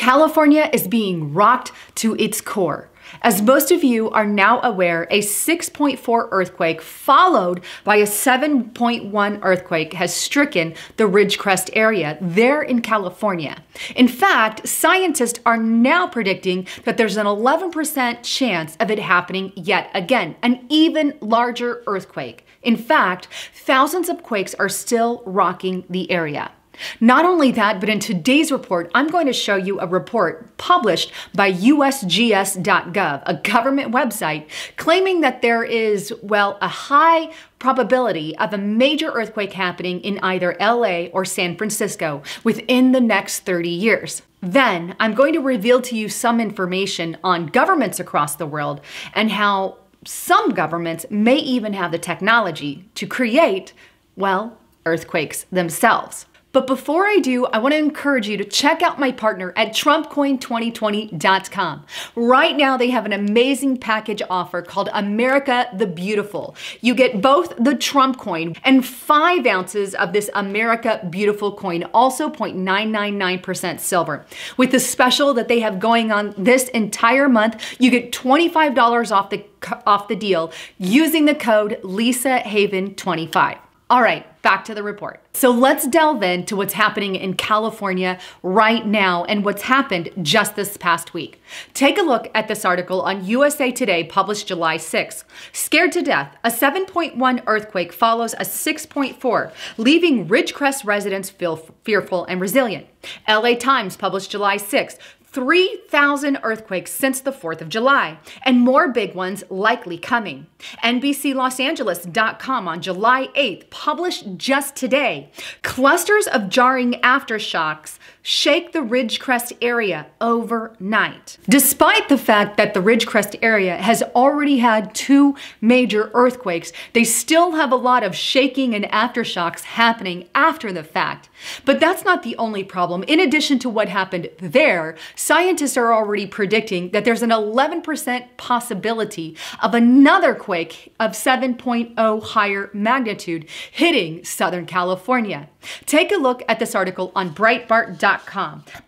California is being rocked to its core. As most of you are now aware, a 6.4 earthquake followed by a 7.1 earthquake has stricken the Ridgecrest area there in California. In fact, scientists are now predicting that there's an 11% chance of it happening yet again, an even larger earthquake. In fact, thousands of quakes are still rocking the area. Not only that, but in today's report, I'm going to show you a report published by USGS.gov, a government website, claiming that there is, well, a high probability of a major earthquake happening in either LA or San Francisco within the next 30 years. Then I'm going to reveal to you some information on governments across the world and how some governments may even have the technology to create, well, earthquakes themselves. But before I do, I want to encourage you to check out my partner at TrumpCoin2020.com. Right now, they have an amazing package offer called America the Beautiful. You get both the Trump coin and five ounces of this America Beautiful coin, also 0.999% silver. With the special that they have going on this entire month, you get $25 off the, off the deal using the code LisaHaven25. All right, back to the report. So let's delve into what's happening in California right now and what's happened just this past week. Take a look at this article on USA Today published July 6. Scared to death, a 7.1 earthquake follows a 6.4, leaving Ridgecrest residents feel fearful and resilient. LA Times published July 6, 3,000 earthquakes since the 4th of July, and more big ones likely coming. NBCLosAngeles.com on July 8th published just today clusters of jarring aftershocks shake the Ridgecrest area overnight. Despite the fact that the Ridgecrest area has already had two major earthquakes, they still have a lot of shaking and aftershocks happening after the fact. But that's not the only problem. In addition to what happened there, scientists are already predicting that there's an 11% possibility of another quake of 7.0 higher magnitude hitting Southern California. Take a look at this article on Breitbart.com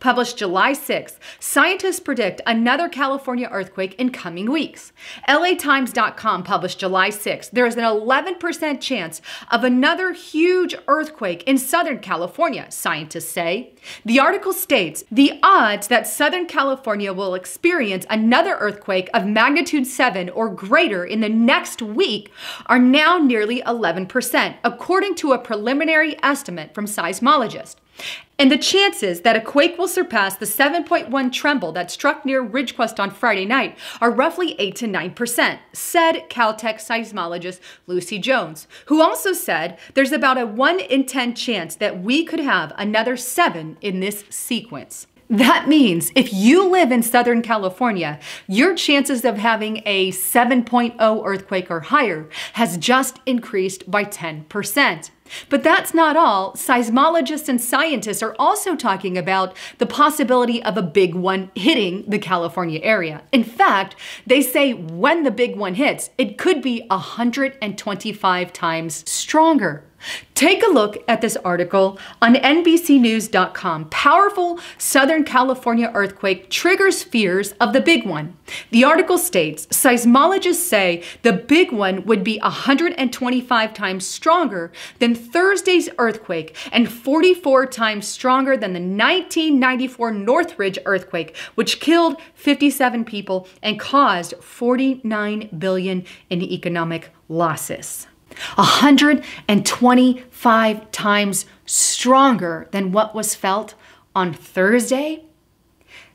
published July 6, scientists predict another California earthquake in coming weeks. LATimes.com, published July 6, there is an 11% chance of another huge earthquake in Southern California, scientists say. The article states the odds that Southern California will experience another earthquake of magnitude 7 or greater in the next week are now nearly 11%, according to a preliminary estimate from seismologists. And the chances that a quake will surpass the 7.1 tremble that struck near Ridgecrest on Friday night are roughly 8 to 9%, said Caltech seismologist Lucy Jones, who also said there's about a 1 in 10 chance that we could have another 7 in this sequence. That means if you live in Southern California, your chances of having a 7.0 earthquake or higher has just increased by 10%. But that's not all. Seismologists and scientists are also talking about the possibility of a big one hitting the California area. In fact, they say when the big one hits, it could be 125 times stronger. Take a look at this article on NBCNews.com. Powerful Southern California earthquake triggers fears of the big one. The article states seismologists say the big one would be 125 times stronger than Thursday's earthquake and 44 times stronger than the 1994 Northridge earthquake, which killed 57 people and caused 49 billion in economic losses. 125 times stronger than what was felt on Thursday,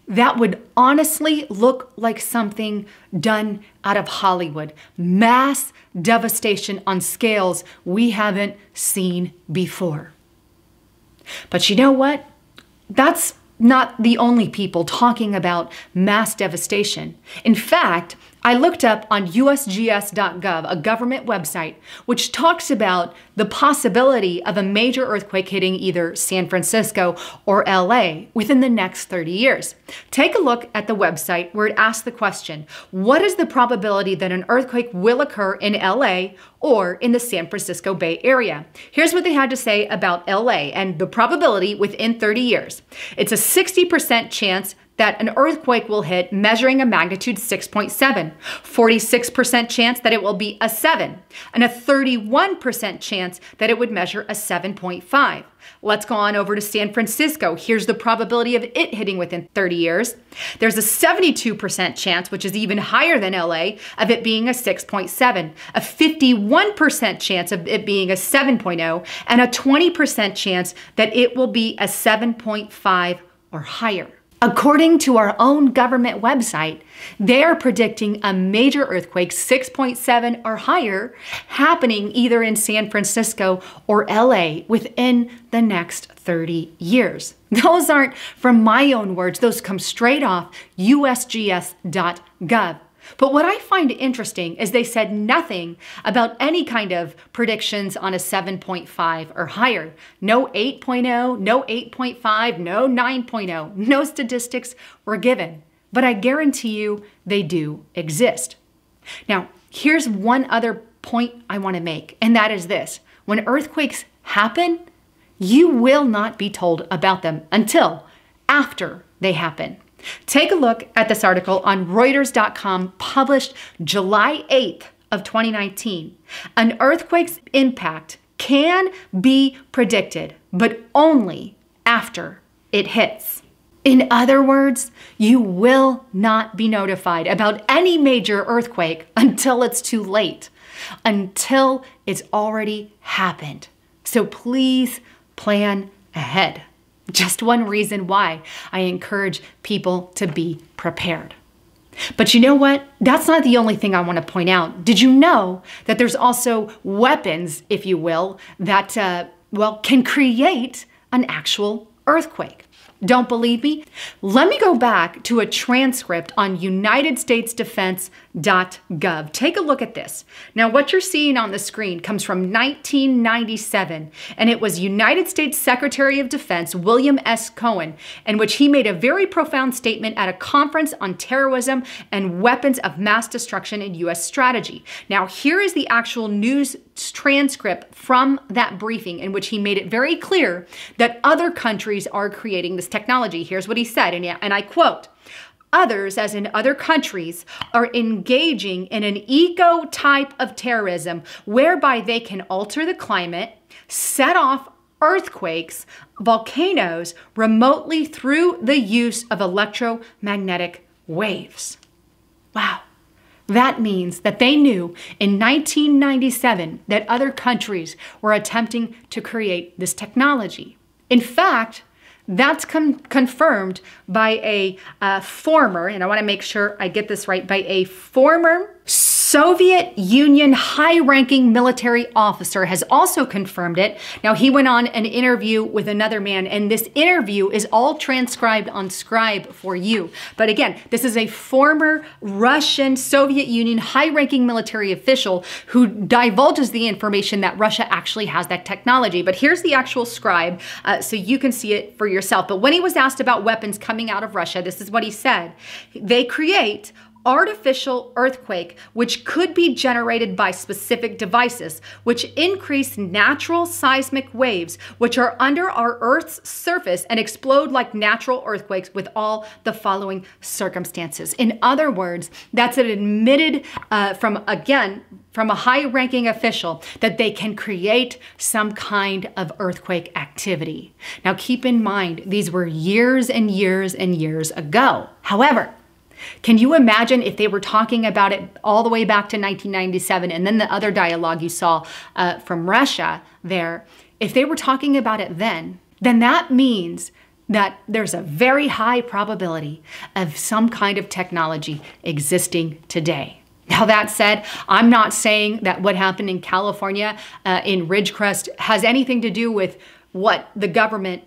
that would honestly look like something done out of Hollywood. Mass devastation on scales we haven't seen before. But you know what? That's not the only people talking about mass devastation. In fact, I looked up on usgs.gov, a government website, which talks about the possibility of a major earthquake hitting either San Francisco or LA within the next 30 years. Take a look at the website where it asks the question What is the probability that an earthquake will occur in LA or in the San Francisco Bay Area? Here's what they had to say about LA and the probability within 30 years it's a 60% chance that an earthquake will hit measuring a magnitude 6.7, 46% chance that it will be a 7, and a 31% chance that it would measure a 7.5. Let's go on over to San Francisco. Here's the probability of it hitting within 30 years. There's a 72% chance, which is even higher than LA, of it being a 6.7, a 51% chance of it being a 7.0, and a 20% chance that it will be a 7.5 or higher. According to our own government website, they are predicting a major earthquake 6.7 or higher happening either in San Francisco or LA within the next 30 years. Those aren't from my own words, those come straight off usgs.gov. But what I find interesting is they said nothing about any kind of predictions on a 7.5 or higher. No 8.0, no 8.5, no 9.0, no statistics were given. But I guarantee you they do exist. Now, here's one other point I want to make, and that is this when earthquakes happen, you will not be told about them until after they happen. Take a look at this article on Reuters.com published July 8th of 2019. An earthquake's impact can be predicted, but only after it hits. In other words, you will not be notified about any major earthquake until it's too late, until it's already happened. So please plan ahead. Just one reason why I encourage people to be prepared. But you know what? That's not the only thing I want to point out. Did you know that there's also weapons, if you will, that, uh, well, can create an actual earthquake? Don't believe me? Let me go back to a transcript on United States Defense Gov. Take a look at this. Now, what you're seeing on the screen comes from 1997, and it was United States Secretary of Defense William S. Cohen, in which he made a very profound statement at a conference on terrorism and weapons of mass destruction in U.S. strategy. Now, here is the actual news transcript from that briefing in which he made it very clear that other countries are creating this technology. Here's what he said, and, I quote, others, as in other countries, are engaging in an eco type of terrorism whereby they can alter the climate, set off earthquakes, volcanoes remotely through the use of electromagnetic waves. Wow. That means that they knew in 1997 that other countries were attempting to create this technology. In fact, that's confirmed by a uh, former, and I want to make sure I get this right, by a former Soviet Union high ranking military officer has also confirmed it. Now, he went on an interview with another man, and this interview is all transcribed on Scribe for you. But again, this is a former Russian Soviet Union high ranking military official who divulges the information that Russia actually has that technology. But here's the actual scribe uh, so you can see it for yourself. But when he was asked about weapons coming out of Russia, this is what he said. They create artificial earthquake, which could be generated by specific devices, which increase natural seismic waves, which are under our Earth's surface and explode like natural earthquakes with all the following circumstances. In other words, that's an admitted uh, from, again, from a high ranking official that they can create some kind of earthquake activity. Now, keep in mind, these were years and years and years ago. However, can you imagine if they were talking about it all the way back to 1997 and then the other dialogue you saw uh, from Russia there? If they were talking about it then, then that means that there's a very high probability of some kind of technology existing today. Now, that said, I'm not saying that what happened in California uh, in Ridgecrest has anything to do with what the government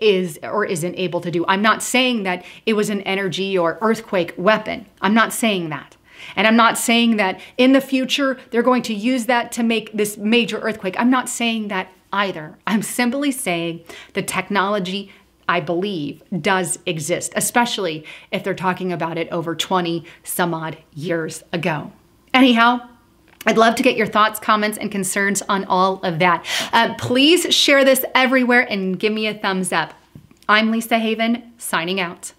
is or isn't able to do. I'm not saying that it was an energy or earthquake weapon. I'm not saying that. And I'm not saying that in the future they're going to use that to make this major earthquake. I'm not saying that either. I'm simply saying the technology, I believe, does exist, especially if they're talking about it over 20 some odd years ago. Anyhow, I'd love to get your thoughts, comments, and concerns on all of that. Uh, please share this everywhere and give me a thumbs up. I'm Lisa Haven, signing out.